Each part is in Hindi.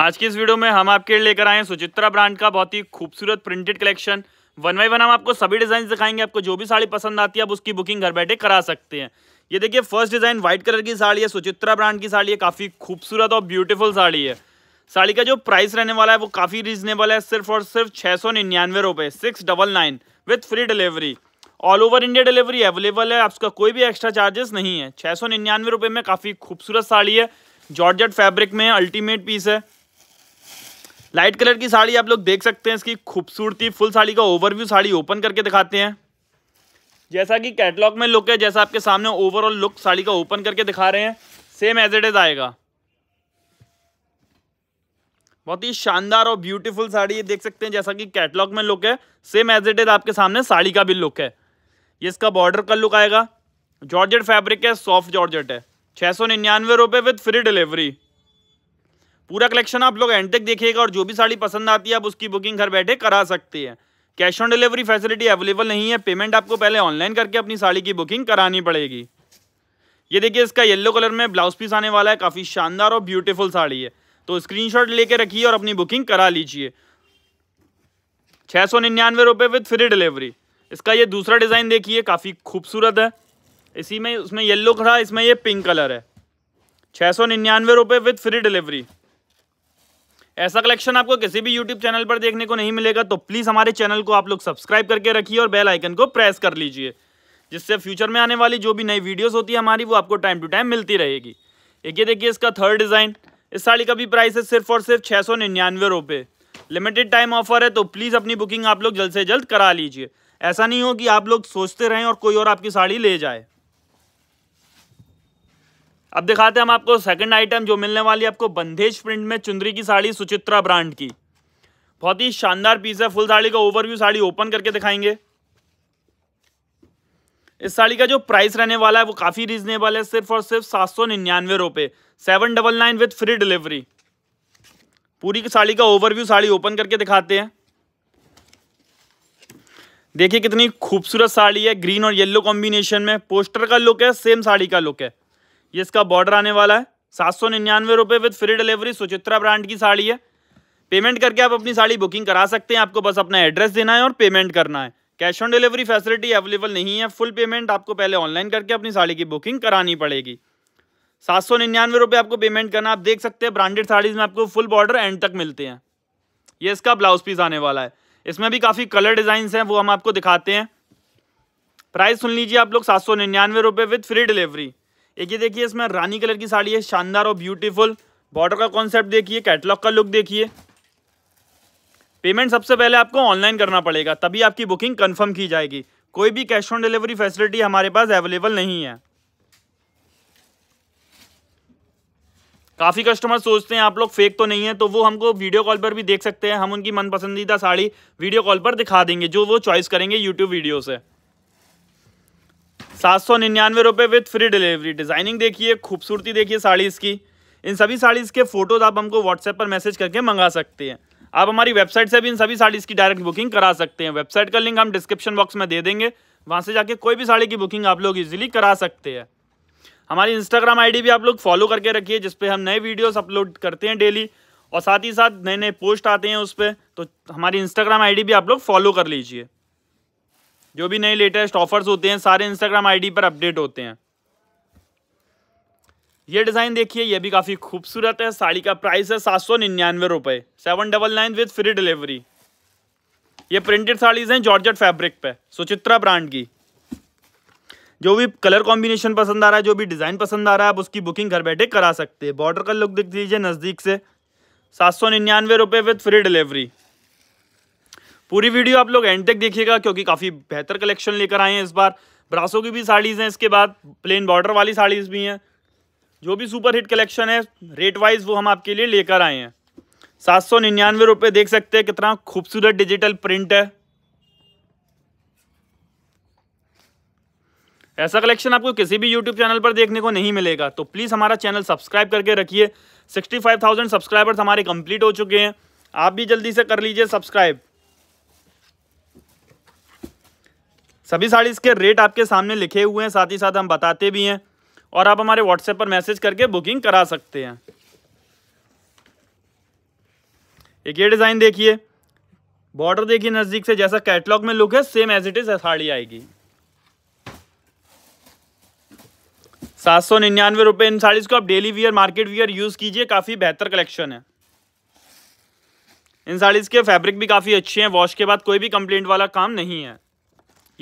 आज के इस वीडियो में हम आपके लिए लेकर आए हैं सुचित्रा ब्रांड का बहुत ही खूबसूरत printed collection one by one हम आपको सभी डिजाइन दिखाएंगे आपको जो भी साड़ी पसंद आती है आप उसकी बुकिंग घर बैठे करा सकते हैं ये देखिए फर्स्ट डिजाइन व्हाइट कलर की साड़ी है सुचित्रा ब्रांड की साड़ी है काफी खूबसूरत और ब्यूटीफुल साड़ी है साड़ी का जो प्राइस रहने वाला है वो काफी रीजनेबल है सिर्फ और सिर्फ छह सौ निन्यानवे रुपए six double nine with free delivery all over India delivery available है आपका कोई भी एक्स्ट्रा चार्जेस नहीं है छह सौ निन्यानवे रुपए में काफी खूबसूरत साड़ी है जॉर्जेट फैब्रिक में अल्टीमेट पीस है लाइट कलर की साड़ी आप लोग देख सकते हैं इसकी खूबसूरती फुल साड़ी का ओवरव्यू साड़ी ओपन करके दिखाते हैं जैसा कि कैटलॉग में लुक है जैसा आपके सामने ओवरऑल लुक साड़ी का ओपन करके दिखा रहे हैं सेम एज इट इज़ आएगा बहुत ही शानदार और ब्यूटीफुल साड़ी ये देख सकते हैं जैसा कि कैटलॉग में लुक है सेम एज इट इज़ आपके सामने साड़ी का भी लुक है ये इसका बॉर्डर का लुक आएगा जॉर्जेट फैब्रिक है सॉफ्ट जॉर्जेट है छः सौ निन्यानवे रुपये विद फ्री डिलीवरी पूरा कलेक्शन आप लोग एंड तक देखिएगा और जो भी साड़ी पसंद आती है आप उसकी बुकिंग घर बैठे करा सकते हैं cash on delivery facility available नहीं है पेमेंट आपको पहले ऑनलाइन करके अपनी साड़ी की बुकिंग करानी पड़ेगी ये देखिए इसका येलो कलर में ब्लाउज पीस आने वाला है काफ़ी शानदार और ब्यूटीफुल साड़ी है तो स्क्रीनशॉट लेके रखिए और अपनी बुकिंग करा लीजिए छः सौ निन्यानवे रुपये विथ फ्री डिलीवरी इसका ये दूसरा डिज़ाइन देखिए काफ़ी खूबसूरत है इसी में उसमें येल्लो खड़ा इसमें ये पिंक कलर है छः सौ निन्यानवे रुपये विथ फ्री डिलीवरी ऐसा कलेक्शन आपको किसी भी यूट्यूब चैनल पर देखने को नहीं मिलेगा तो प्लीज़ हमारे चैनल को आप लोग सब्सक्राइब करके रखिए और बेल आइकन को प्रेस कर लीजिए जिससे फ्यूचर में आने वाली जो भी नई वीडियोस होती है हमारी वो आपको टाइम टू टाइम मिलती रहेगी एक ये देखिए इसका थर्ड डिज़ाइन इस साड़ी का भी प्राइस है सिर्फ और सिर्फ छः सौ निन्यानवे रुपये लिमिटेड टाइम ऑफर है तो प्लीज़ अपनी बुकिंग आप लोग जल्द से जल्द करा लीजिए ऐसा नहीं हो कि आप लोग सोचते रहें और कोई और आपकी साड़ी ले जाए अब दिखाते हैं हम आपको सेकंड आइटम जो मिलने वाली है आपको बंधेज प्रिंट में चुंदरी की साड़ी सुचित्रा ब्रांड की बहुत ही शानदार पीस है फुल साड़ी का ओवरव्यू साड़ी ओपन करके दिखाएंगे इस साड़ी का जो प्राइस रहने वाला है वो काफ़ी रीजनेबल है सिर्फ और सिर्फ सात सौ निन्यानवे रुपये seven double nine with free delivery पूरी साड़ी का ओवरव्यू साड़ी ओपन करके दिखाते हैं देखिए कितनी खूबसूरत साड़ी है ग्रीन और येलो कॉम्बिनेशन में पोस्टर का लुक है सेम साड़ी का लुक है ये इसका बॉर्डर आने वाला है सात सौ निन्यानवे रुपये with free delivery Suchitra brand की साड़ी है पेमेंट करके आप अपनी साड़ी बुकिंग करा सकते हैं आपको बस अपना एड्रेस देना है और पेमेंट करना है cash on delivery facility available नहीं है फुल पेमेंट आपको पहले ऑनलाइन करके अपनी साड़ी की बुकिंग करानी पड़ेगी सात सौ निन्यानवे रुपये आपको पेमेंट करना आप देख सकते हैं ब्रांडेड साड़ीज़ में आपको फुल बॉर्डर एंड तक मिलते हैं ये इसका ब्लाउज पीस आने वाला है इसमें भी काफ़ी कलर डिज़ाइंस हैं वो हम आपको दिखाते हैं प्राइस सुन लीजिए आप लोग सात सौ निन्यानवे रुपये विथ फ्री डिलीवरी एक ये देखिए इसमें रानी कलर की साड़ी है शानदार और ब्यूटीफुल बॉर्डर का कॉन्सेप्ट देखिए कैटलॉग का लुक देखिए पेमेंट सबसे पहले आपको ऑनलाइन करना पड़ेगा तभी आपकी बुकिंग कन्फर्म की जाएगी कोई भी कैश ऑन डिलीवरी फैसिलिटी हमारे पास अवेलेबल नहीं है काफ़ी कस्टमर सोचते हैं आप लोग फेक तो नहीं है तो वो हमको वीडियो कॉल पर भी देख सकते हैं हम उनकी मन पसंदीदा साड़ी वीडियो कॉल पर दिखा देंगे जो वो चॉइस करेंगे यूट्यूब वीडियो से सात सौ निन्यानवे रुपये विथ फ्री डिलीवरी डिज़ाइनिंग देखिए खूबसूरती देखिए साड़ीज़ की इन सभी साड़ीज़ के फ़ोटोज़ आप हमको व्हाट्सएप पर मैसेज करके मंगा सकते हैं आप हमारी वेबसाइट से भी इन सभी साड़ीज़ की डायरेक्ट बुकिंग करा सकते हैं वेबसाइट का लिंक हम डिस्क्रिप्शन बॉक्स में दे देंगे वहाँ से जाके कोई भी साड़ी की बुकिंग आप लोग ईजिली करा सकते हैं हमारी इंस्टाग्राम आईडी भी आप लोग फॉलो करके रखिए जिसपे हम नए वीडियोस अपलोड करते हैं डेली और साथ ही साथ नए नए पोस्ट आते हैं उस पर तो हमारी इंस्टाग्राम आईडी भी आप लोग फॉलो कर लीजिए जो भी नए लेटेस्ट ऑफर्स होते हैं सारे इंस्टाग्राम आईडी पर अपडेट होते हैं ये डिज़ाइन देखिए ये भी काफ़ी खूबसूरत है साड़ी का प्राइस है सात सौ निन्यानवे रुपये seven double nine with free delivery ये प्रिंटेड साड़ीज़ हैं जॉर्ज फैब्रिक पे सुचित्रा ब्रांड की जो भी कलर कॉम्बिनेशन पसंद आ रहा है जो भी डिज़ाइन पसंद आ रहा है आप उसकी बुकिंग घर बैठे करा सकते हैं बॉर्डर का लुक देख लीजिए नज़दीक से सात सौ निन्यानवे रुपये विथ फ्री डिलीवरी पूरी वीडियो आप लोग एंड तक देखिएगा क्योंकि काफ़ी बेहतर कलेक्शन लेकर आए हैं इस बार ब्रासो की भी साड़ीज़ हैं इसके बाद प्लेन बॉर्डर वाली साड़ीज़ भी हैं जो भी सुपर हिट कलेक्शन है रेट वाइज वो हम आपके लिए लेकर आए हैं सात सौ निन्यानवे रुपये देख सकते हैं कितना खूबसूरत डिजिटल प्रिंट है ऐसा कलेक्शन आपको किसी भी यूट्यूब चैनल पर देखने को नहीं मिलेगा तो प्लीज़ हमारा चैनल सब्सक्राइब करके रखिए 65,000 सब्सक्राइबर्स हमारे कंप्लीट हो चुके हैं आप भी जल्दी से कर लीजिए सब्सक्राइब सभी साड़ीज़ के रेट आपके सामने लिखे हुए हैं साथ ही साथ हम बताते भी हैं और आप हमारे व्हाट्सएप पर मैसेज करके बुकिंग करा सकते हैं एक ये डिज़ाइन देखिए बॉर्डर देखिए नज़दीक से जैसा कैटलॉग में लुक है same as it is sari आएगी सात सौ निन्यानवे रुपये इन साड़ीज़ को आप daily wear market wear use कीजिए काफ़ी बेहतर कलेक्शन है इन साड़ीज़ के फैब्रिक भी काफ़ी अच्छे हैं वॉश के बाद कोई भी कंप्लेंट वाला काम नहीं है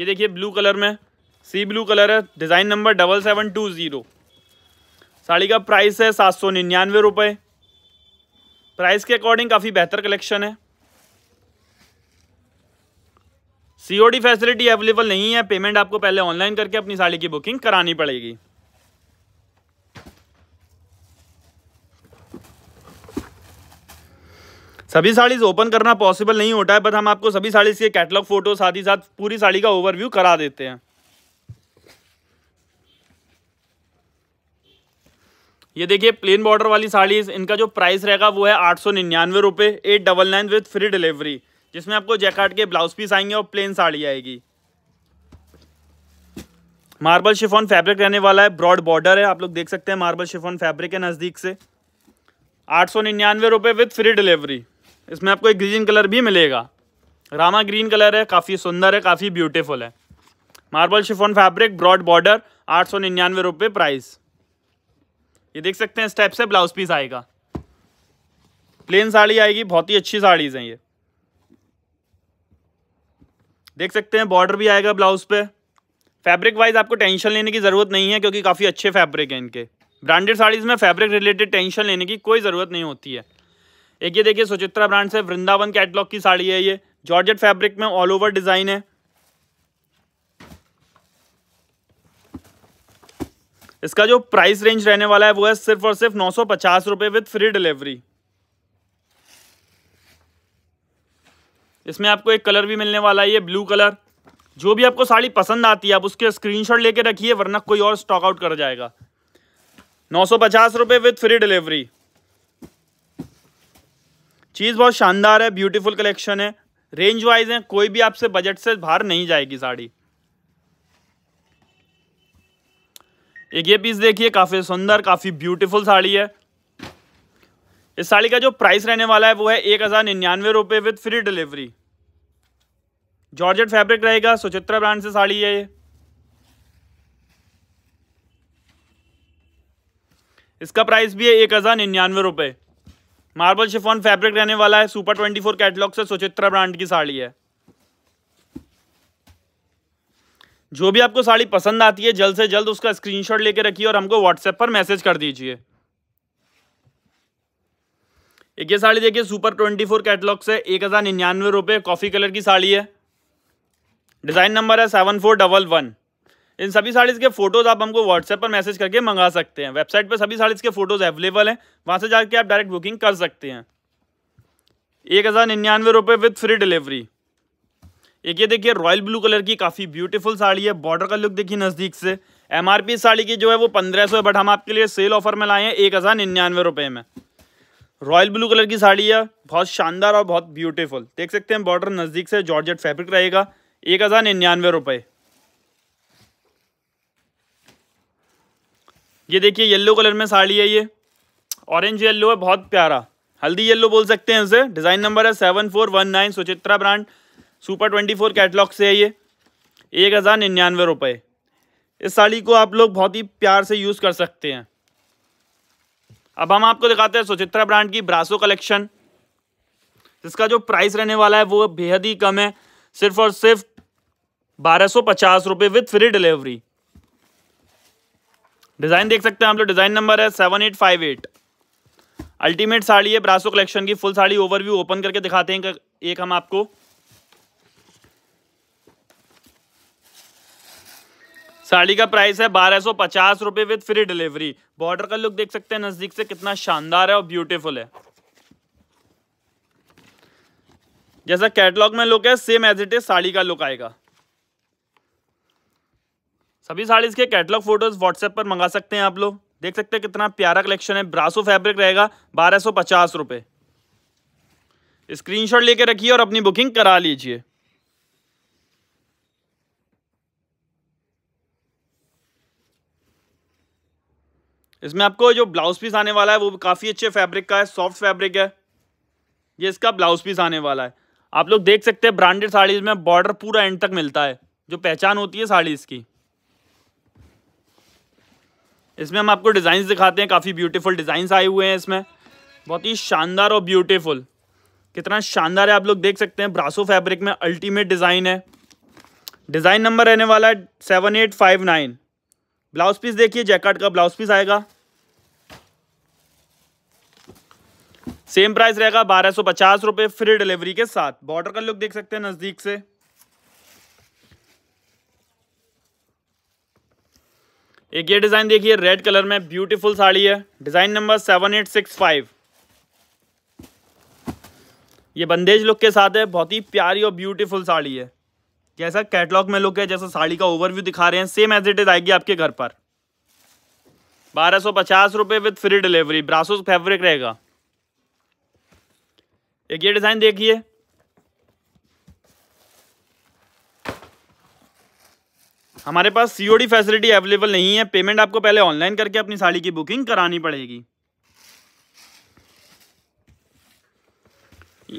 ये देखिए ब्लू कलर में सी ब्लू कलर है design number double seven two zero sari का प्राइस है सात सौ निन्यानवे रुपये प्राइस के अकॉर्डिंग काफ़ी बेहतर कलेक्शन है सी फैसिलिटी अवेलेबल नहीं है पेमेंट आपको पहले ऑनलाइन करके अपनी साड़ी की बुकिंग करानी पड़ेगी सभी साड़ीज़ ओपन करना पॉसिबल नहीं होता है बट हम आपको सभी साड़ीज़ के कैटलॉग फ़ोटो साथ ही साथ पूरी साड़ी का ओवरव्यू करा देते हैं ये देखिए प्लेन बॉर्डर वाली साड़ीज इनका जो प्राइस रहेगा वो है आठ सौ निन्यानवे रुपये eight double nine with free delivery जिसमें आपको जैकार्ड के ब्लाउज पीस आएंगे और प्लेन साड़ी आएगी मार्बल शिफॉन फैब्रिक रहने वाला है ब्रॉड बॉर्डर है आप लोग देख सकते हैं मार्बल शिफॉन फैब्रिक है नज़दीक से आठ सौ निन्यानवे रुपये विथ फ्री डिलीवरी इसमें आपको एक ग्रीन कलर भी मिलेगा रामा ग्रीन कलर है काफ़ी सुंदर है काफ़ी ब्यूटीफुल है marble chiffon fabric broad border आठ सौ निन्यानवे रुपये प्राइस ये देख सकते हैं इस टाइप से ब्लाउज पीस आएगा प्लेन साड़ी आएगी बहुत ही अच्छी साड़ीज़ हैं ये देख सकते हैं बॉर्डर भी आएगा ब्लाउज पे फैब्रिक वाइज आपको टेंशन लेने की ज़रूरत नहीं है क्योंकि काफ़ी अच्छे फैब्रिक हैं इनके ब्रांडेड साड़ीज़ में फैब्रिक रिलेटेड टेंशन लेने की कोई ज़रूरत नहीं होती है एक ये देखिए सुचित्रा ब्रांड से वृंदावन कैटलॉग की साड़ी है ये जॉर्जेट फैब्रिक में ऑल ओवर डिजाइन है इसका जो प्राइस रेंज रहने वाला है वो है सिर्फ और सिर्फ नौ सौ पचास रुपए विथ फ्री डिलीवरी इसमें आपको एक कलर भी मिलने वाला है ये ब्लू कलर जो भी आपको साड़ी पसंद आती है आप उसके स्क्रीनशॉट लेके रखिए वरना कोई और स्टॉक आउट कर जाएगा नौ सौ पचास रुपये विथ फ्री डिलीवरी चीज़ बहुत शानदार है ब्यूटीफुल कलेक्शन है रेंज वाइज है कोई भी आपसे बजट से बाहर नहीं जाएगी साड़ी एक ये पीस देखिए काफ़ी सुंदर काफ़ी ब्यूटीफुल साड़ी है इस साड़ी का जो प्राइस रहने वाला है वो है एक हज़ार निन्यानवे रुपए with free delivery georgette fabric रहेगा सुचित्रा ब्रांड से साड़ी है ये इसका प्राइस भी है एक हज़ार निन्यानवे रुपए मार्बल शिफॉन फैब्रिक रहने वाला है सुपर ट्वेंटी फोर कैटलॉग से सुचित्रा ब्रांड की साड़ी है जो भी आपको साड़ी पसंद आती है जल्द से जल्द उसका स्क्रीनशॉट लेके रखिए और हमको व्हाट्सएप पर मैसेज कर दीजिए एक ये साड़ी देखिए सुपर ट्वेंटी फोर कैटलॉग से एक हज़ार निन्यानवे रुपये कॉफ़ी कलर की साड़ी है डिज़ाइन नंबर है सेवन फोर डबल वन इन सभी साड़ीज़ के फोटोज़ आप हमको व्हाट्सएप पर मैसेज करके मंगा सकते हैं वेबसाइट पर सभी साड़ीज़ के फोटोज़ अवेलेबल हैं वहाँ से जाके आप डायरेक्ट बुकिंग कर सकते हैं एक हज़ार निन्यानवे रुपये विथ फ्री डिलीवरी एक ये देखिए रॉयल ब्लू कलर की काफ़ी ब्यूटीफुल साड़ी है बॉर्डर का लुक देखिए नज़दीक से एम साड़ी की जो है वो पंद्रह सौ है बट हम आपके लिए सेल ऑफर में लाए हैं एक हज़ार निन्यानवे रुपये में रॉयल ब्लू कलर की साड़ी है बहुत शानदार और बहुत ब्यूटीफुल देख सकते हैं बॉर्डर नज़दीक से जॉर्जेट फैब्रिक रहेगा एक हज़ार निन्यानवे रुपये ये देखिए येलो कलर में साड़ी है ये ऑरेंज येलो है बहुत प्यारा हल्दी येलो बोल सकते हैं इसे डिज़ाइन नंबर है seven four one nine Suchitra brand super twenty four catalogue से है ये एक हज़ार निन्यानवे रुपये इस साड़ी को आप लोग बहुत ही प्यार से यूज़ कर सकते हैं अब हम आपको दिखाते हैं सुचित्रा ब्रांड की ब्रासो कलेक्शन जिसका जो प्राइस रहने वाला है वो बेहद ही कम है सिर्फ और सिर्फ बारह सौ पचास रुपये विथ फ्री डिलीवरी डिज़ाइन देख सकते हैं आप लोग डिज़ाइन नंबर है seven eight five eight ultimate sari है ब्रासो कलेक्शन की फुल साड़ी ओवरव्यू ओपन करके दिखाते हैं एक हम आपको साड़ी का प्राइस है बारह सौ पचास रुपये विद फ्री डिलीवरी बॉर्डर का लुक देख सकते हैं नज़दीक से कितना शानदार है और ब्यूटीफुल है जैसा कैटलॉग में लुक है same as it is sari का लुक आएगा सभी साड़ीज़ के कैटलॉग फोटोज़ व्हाट्सएप पर मंगा सकते हैं आप लोग देख सकते हैं कितना प्यारा कलेक्शन है ब्रासो फैब्रिक रहेगा बारह सौ पचास रुपये स्क्रीनशॉट लेके रखिए और अपनी बुकिंग करा लीजिए इसमें आपको जो ब्लाउज पीस आने वाला है वो काफ़ी अच्छे फैब्रिक का है सॉफ्ट फैब्रिक है ये इसका ब्लाउज पीस आने वाला है आप लोग देख सकते हैं ब्रांडेड साड़ीज़ में बॉर्डर पूरा एंड तक मिलता है जो पहचान होती है साड़ीज़ की इसमें हम आपको डिज़ाइन दिखाते हैं काफ़ी ब्यूटीफुल डिज़ाइंस आए हुए हैं इसमें बहुत ही शानदार और ब्यूटीफुल कितना शानदार है आप लोग देख सकते हैं ब्रासो फैब्रिक में अल्टीमेट डिज़ाइन है डिज़ाइन नंबर रहने वाला है seven eight five nine blouse piece देखिए जैकट का ब्लाउज पीस आएगा सेम प्राइस रहेगा बारह सौ पचास रुपये फ्री डिलीवरी के साथ बॉर्डर का लुक देख सकते हैं नज़दीक से एक ये डिज़ाइन देखिए रेड कलर में ब्यूटीफुल साड़ी है design number seven eight six five ये बंदेज लुक के साथ है बहुत ही प्यारी और ब्यूटीफुल साड़ी है जैसा कैटलॉग में लुक है जैसा साड़ी का ओवरव्यू दिखा रहे हैं सेम एज इट इज आएगी आपके घर पर बारह सौ पचास रुपए with free delivery brasso fabric रहेगा एक ये डिज़ाइन देखिए हमारे पास सीओडी फैसिलिटी अवेलेबल नहीं है पेमेंट आपको पहले ऑनलाइन करके अपनी साड़ी की बुकिंग करानी पड़ेगी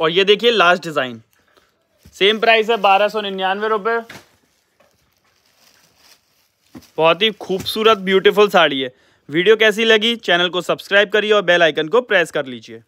और ये देखिए लास्ट डिज़ाइन सेम प्राइस है बारह सौ निन्यानवे रुपये बहुत ही खूबसूरत ब्यूटीफुल साड़ी है वीडियो कैसी लगी चैनल को सब्सक्राइब करिए और बेल आइकन को प्रेस कर लीजिए